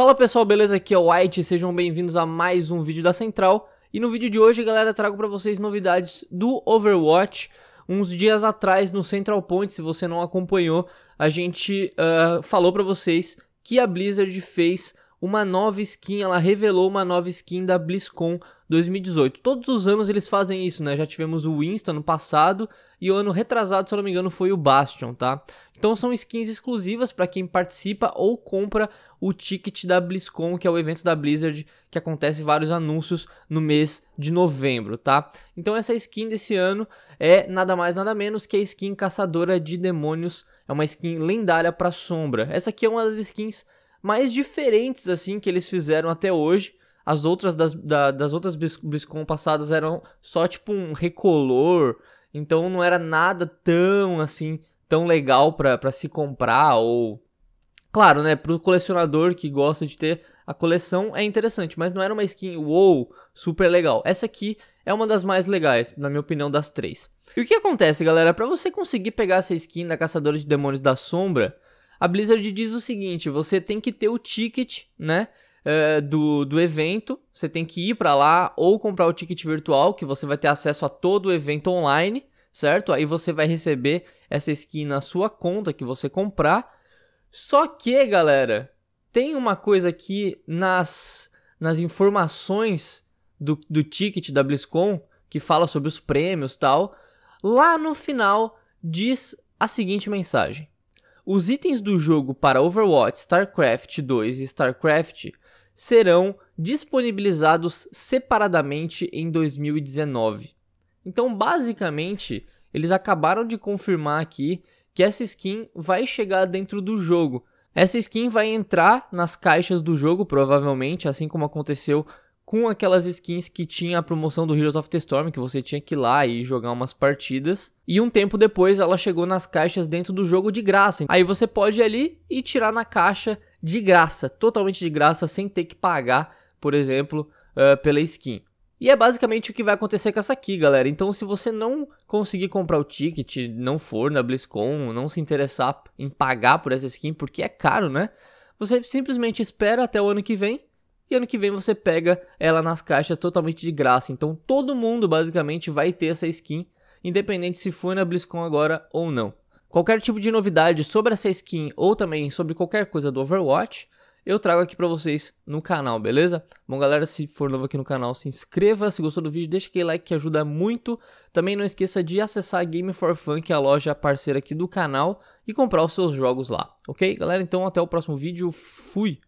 Fala pessoal, beleza? Aqui é o White, sejam bem-vindos a mais um vídeo da Central. E no vídeo de hoje, galera, trago para vocês novidades do Overwatch. Uns dias atrás no Central Point, se você não acompanhou, a gente uh, falou para vocês que a Blizzard fez uma nova skin, ela revelou uma nova skin da BlizzCon 2018. Todos os anos eles fazem isso, né? Já tivemos o Insta no passado e o ano retrasado, se eu não me engano, foi o Bastion, tá? Então são skins exclusivas para quem participa ou compra o ticket da BlizzCon, que é o evento da Blizzard que acontece vários anúncios no mês de novembro, tá? Então essa skin desse ano é nada mais nada menos que a skin Caçadora de Demônios, é uma skin lendária para Sombra. Essa aqui é uma das skins mais diferentes assim que eles fizeram até hoje. As outras das, da, das outras BlizzCon passadas eram só tipo um recolor, então não era nada tão assim tão legal para se comprar ou claro, né, pro colecionador que gosta de ter a coleção é interessante, mas não era uma skin wow, super legal. Essa aqui é uma das mais legais, na minha opinião, das três. E o que acontece, galera? Para você conseguir pegar essa skin da Caçadora de Demônios da Sombra, a Blizzard diz o seguinte: você tem que ter o ticket, né? É, do, do evento, você tem que ir para lá ou comprar o ticket virtual, que você vai ter acesso a todo o evento online, certo? Aí você vai receber essa skin na sua conta que você comprar. Só que, galera, tem uma coisa aqui nas, nas informações do, do ticket da BlizzCon que fala sobre os prêmios tal. Lá no final diz a seguinte mensagem: os itens do jogo para Overwatch, StarCraft 2 e StarCraft serão disponibilizados separadamente em 2019. Então, basicamente, eles acabaram de confirmar aqui que essa skin vai chegar dentro do jogo. Essa skin vai entrar nas caixas do jogo, provavelmente, assim como aconteceu com aquelas skins que tinha a promoção do Heroes of the Storm, que você tinha que ir lá e jogar umas partidas. E um tempo depois ela chegou nas caixas dentro do jogo de graça. Aí você pode ir ali e tirar na caixa de graça, totalmente de graça, sem ter que pagar, por exemplo, uh, pela skin. E é basicamente o que vai acontecer com essa aqui, galera. Então, se você não conseguir comprar o ticket, não for na BlizzCon, não se interessar em pagar por essa skin, porque é caro, né? Você simplesmente espera até o ano que vem e ano que vem você pega ela nas caixas totalmente de graça. Então todo mundo basicamente vai ter essa skin, independente se foi na BlizzCon agora ou não. Qualquer tipo de novidade sobre essa skin ou também sobre qualquer coisa do Overwatch, eu trago aqui para vocês no canal, beleza? Bom, galera, se for novo aqui no canal, se inscreva. Se gostou do vídeo, deixa aquele like que ajuda muito. Também não esqueça de acessar a Game for Fun, que é a loja parceira aqui do canal, e comprar os seus jogos lá, ok? Galera, então até o próximo vídeo. Fui!